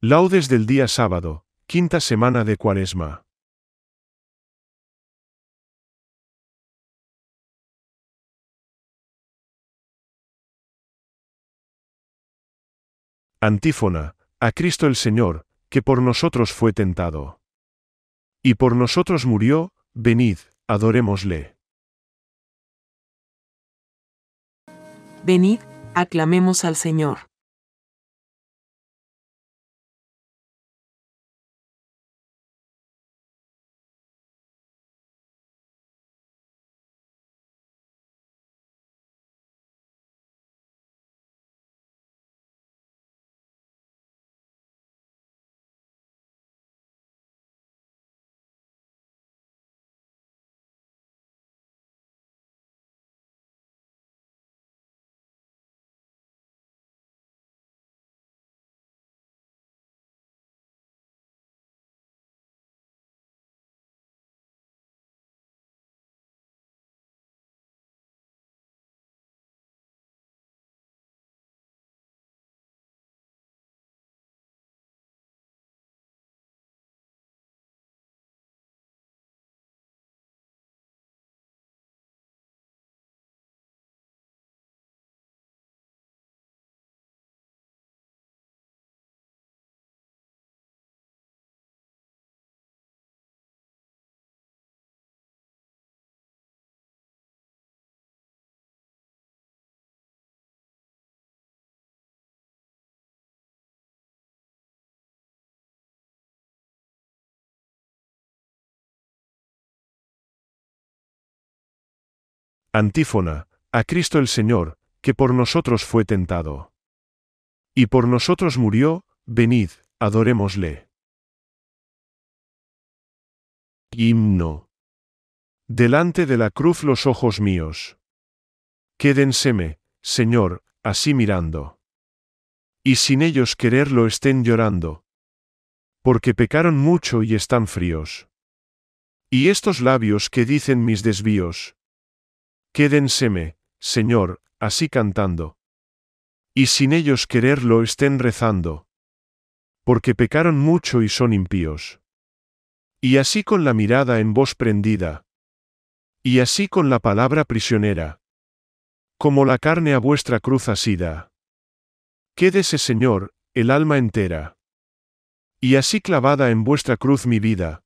Laudes del día sábado, quinta semana de Cuaresma. Antífona, a Cristo el Señor, que por nosotros fue tentado. Y por nosotros murió, venid, adorémosle. Venid, aclamemos al Señor. Antífona, a Cristo el Señor, que por nosotros fue tentado. Y por nosotros murió, venid, adorémosle. Himno. Delante de la cruz los ojos míos. Quédenseme, Señor, así mirando. Y sin ellos quererlo estén llorando. Porque pecaron mucho y están fríos. Y estos labios que dicen mis desvíos, Quédenseme, Señor, así cantando. Y sin ellos quererlo estén rezando. Porque pecaron mucho y son impíos. Y así con la mirada en voz prendida. Y así con la palabra prisionera. Como la carne a vuestra cruz asida. Quédese, Señor, el alma entera. Y así clavada en vuestra cruz mi vida.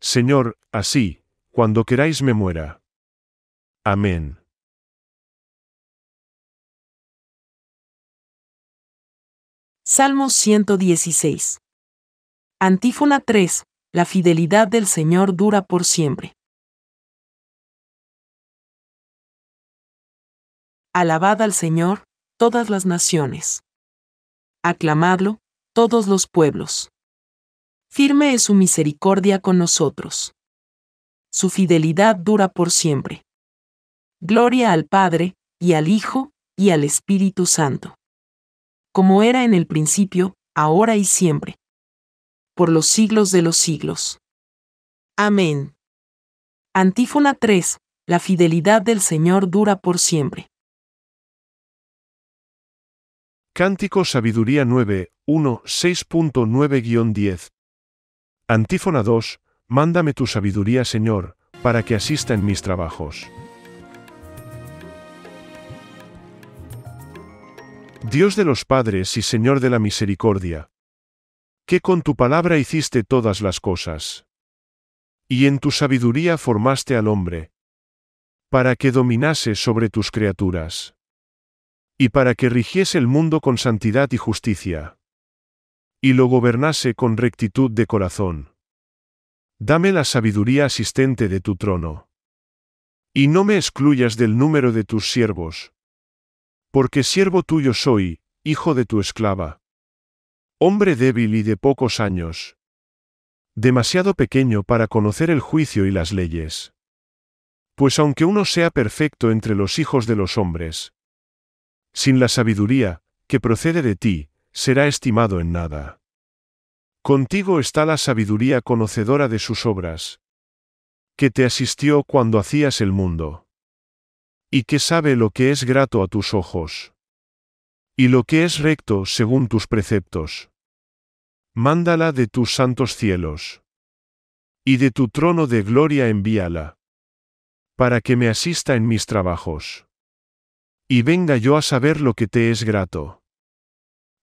Señor, así, cuando queráis me muera. Amén. Salmo 116. Antífona 3. La fidelidad del Señor dura por siempre. Alabad al Señor, todas las naciones. Aclamadlo, todos los pueblos. Firme es su misericordia con nosotros. Su fidelidad dura por siempre. Gloria al Padre, y al Hijo, y al Espíritu Santo. Como era en el principio, ahora y siempre. Por los siglos de los siglos. Amén. Antífona 3. La fidelidad del Señor dura por siempre. Cántico Sabiduría 9, 1, 6.9-10. Antífona 2. Mándame tu sabiduría, Señor, para que asista en mis trabajos. Dios de los padres y Señor de la misericordia, que con tu palabra hiciste todas las cosas, y en tu sabiduría formaste al hombre, para que dominase sobre tus criaturas, y para que rigiese el mundo con santidad y justicia, y lo gobernase con rectitud de corazón. Dame la sabiduría asistente de tu trono. Y no me excluyas del número de tus siervos, porque siervo tuyo soy, hijo de tu esclava. Hombre débil y de pocos años. Demasiado pequeño para conocer el juicio y las leyes. Pues aunque uno sea perfecto entre los hijos de los hombres, sin la sabiduría, que procede de ti, será estimado en nada. Contigo está la sabiduría conocedora de sus obras, que te asistió cuando hacías el mundo y que sabe lo que es grato a tus ojos. Y lo que es recto según tus preceptos. Mándala de tus santos cielos. Y de tu trono de gloria envíala. Para que me asista en mis trabajos. Y venga yo a saber lo que te es grato.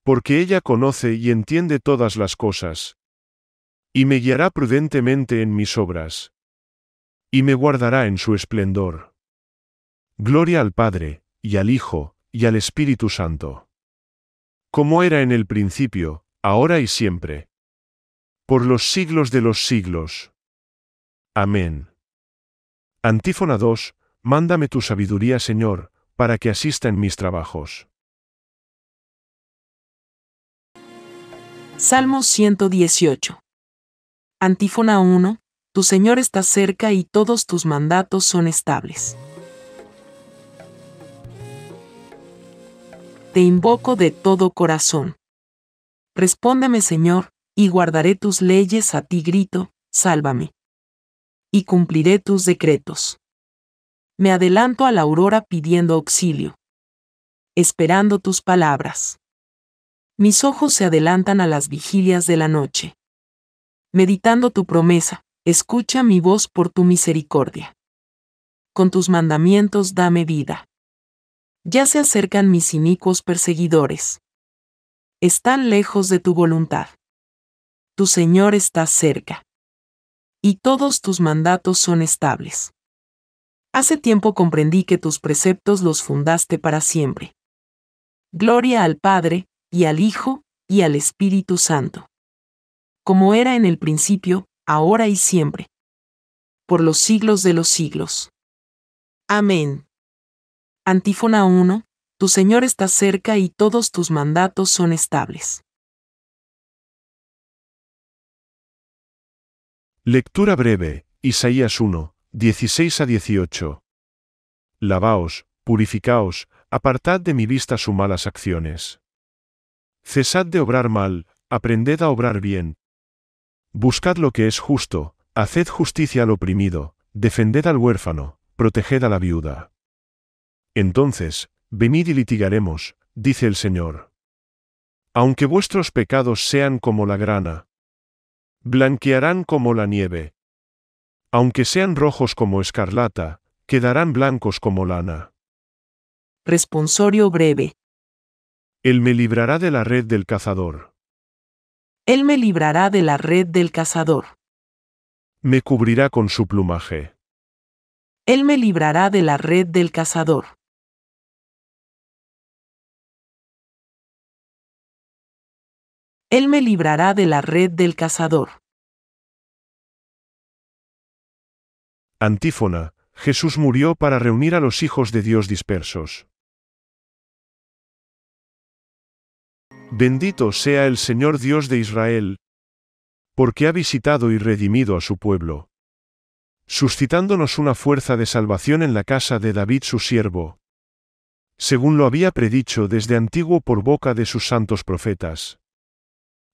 Porque ella conoce y entiende todas las cosas. Y me guiará prudentemente en mis obras. Y me guardará en su esplendor. Gloria al Padre, y al Hijo, y al Espíritu Santo. Como era en el principio, ahora y siempre. Por los siglos de los siglos. Amén. Antífona 2. Mándame tu sabiduría, Señor, para que asista en mis trabajos. Salmo 118. Antífona 1. Tu Señor está cerca y todos tus mandatos son estables. te invoco de todo corazón. Respóndeme, Señor, y guardaré tus leyes a ti grito, sálvame. Y cumpliré tus decretos. Me adelanto a la aurora pidiendo auxilio. Esperando tus palabras. Mis ojos se adelantan a las vigilias de la noche. Meditando tu promesa, escucha mi voz por tu misericordia. Con tus mandamientos dame vida. Ya se acercan mis inicuos perseguidores. Están lejos de tu voluntad. Tu Señor está cerca. Y todos tus mandatos son estables. Hace tiempo comprendí que tus preceptos los fundaste para siempre. Gloria al Padre, y al Hijo, y al Espíritu Santo. Como era en el principio, ahora y siempre. Por los siglos de los siglos. Amén. Antífona 1. Tu Señor está cerca y todos tus mandatos son estables. Lectura breve, Isaías 1, 16 a 18. Lavaos, purificaos, apartad de mi vista sus malas acciones. Cesad de obrar mal, aprended a obrar bien. Buscad lo que es justo, haced justicia al oprimido, defended al huérfano, proteged a la viuda. Entonces, venid y litigaremos, dice el Señor. Aunque vuestros pecados sean como la grana, blanquearán como la nieve. Aunque sean rojos como escarlata, quedarán blancos como lana. Responsorio breve. Él me librará de la red del cazador. Él me librará de la red del cazador. Me cubrirá con su plumaje. Él me librará de la red del cazador. Él me librará de la red del cazador. Antífona, Jesús murió para reunir a los hijos de Dios dispersos. Bendito sea el Señor Dios de Israel, porque ha visitado y redimido a su pueblo, suscitándonos una fuerza de salvación en la casa de David su siervo, según lo había predicho desde antiguo por boca de sus santos profetas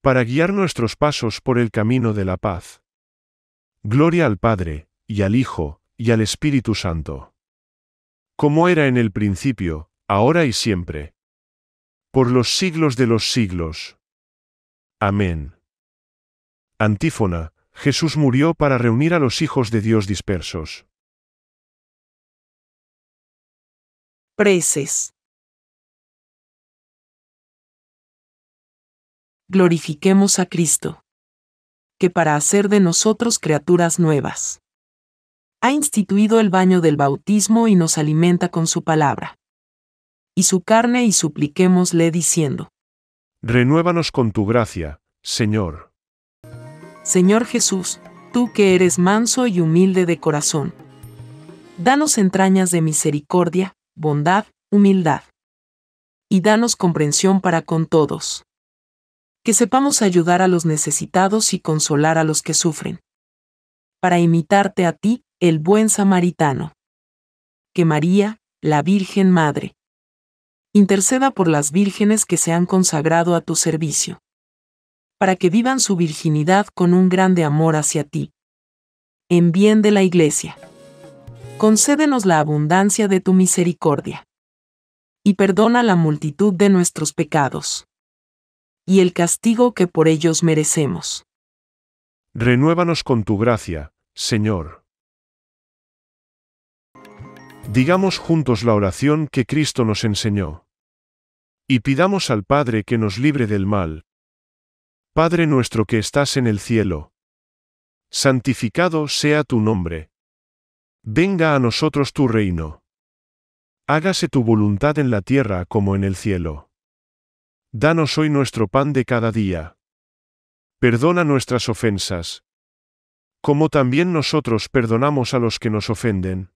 para guiar nuestros pasos por el camino de la paz. Gloria al Padre, y al Hijo, y al Espíritu Santo. Como era en el principio, ahora y siempre. Por los siglos de los siglos. Amén. Antífona, Jesús murió para reunir a los hijos de Dios dispersos. Preces. glorifiquemos a Cristo, que para hacer de nosotros criaturas nuevas, ha instituido el baño del bautismo y nos alimenta con su palabra. Y su carne y supliquémosle diciendo, Renuévanos con tu gracia, Señor. Señor Jesús, tú que eres manso y humilde de corazón, danos entrañas de misericordia, bondad, humildad. Y danos comprensión para con todos que sepamos ayudar a los necesitados y consolar a los que sufren. Para imitarte a ti, el buen samaritano. Que María, la Virgen Madre, interceda por las vírgenes que se han consagrado a tu servicio. Para que vivan su virginidad con un grande amor hacia ti. En bien de la Iglesia. Concédenos la abundancia de tu misericordia. Y perdona la multitud de nuestros pecados y el castigo que por ellos merecemos. Renuévanos con tu gracia, Señor. Digamos juntos la oración que Cristo nos enseñó. Y pidamos al Padre que nos libre del mal. Padre nuestro que estás en el cielo. Santificado sea tu nombre. Venga a nosotros tu reino. Hágase tu voluntad en la tierra como en el cielo. Danos hoy nuestro pan de cada día. Perdona nuestras ofensas. Como también nosotros perdonamos a los que nos ofenden.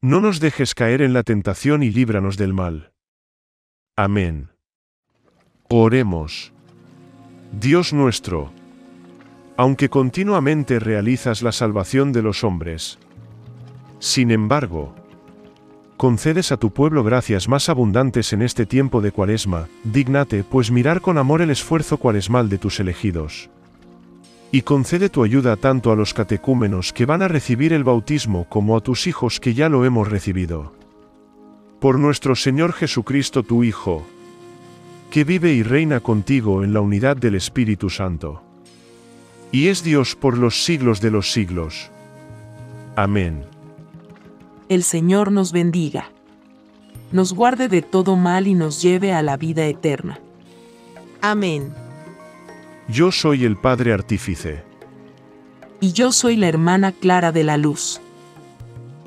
No nos dejes caer en la tentación y líbranos del mal. Amén. Oremos. Dios nuestro, aunque continuamente realizas la salvación de los hombres, sin embargo, concedes a tu pueblo gracias más abundantes en este tiempo de cuaresma, dignate pues mirar con amor el esfuerzo cuaresmal de tus elegidos. Y concede tu ayuda tanto a los catecúmenos que van a recibir el bautismo como a tus hijos que ya lo hemos recibido. Por nuestro Señor Jesucristo tu Hijo, que vive y reina contigo en la unidad del Espíritu Santo. Y es Dios por los siglos de los siglos. Amén el Señor nos bendiga. Nos guarde de todo mal y nos lleve a la vida eterna. Amén. Yo soy el Padre Artífice. Y yo soy la hermana Clara de la Luz.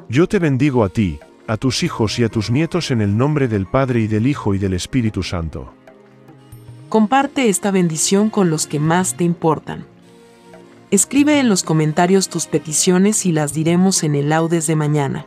Yo te bendigo a ti, a tus hijos y a tus nietos en el nombre del Padre y del Hijo y del Espíritu Santo. Comparte esta bendición con los que más te importan. Escribe en los comentarios tus peticiones y las diremos en el Audes de mañana.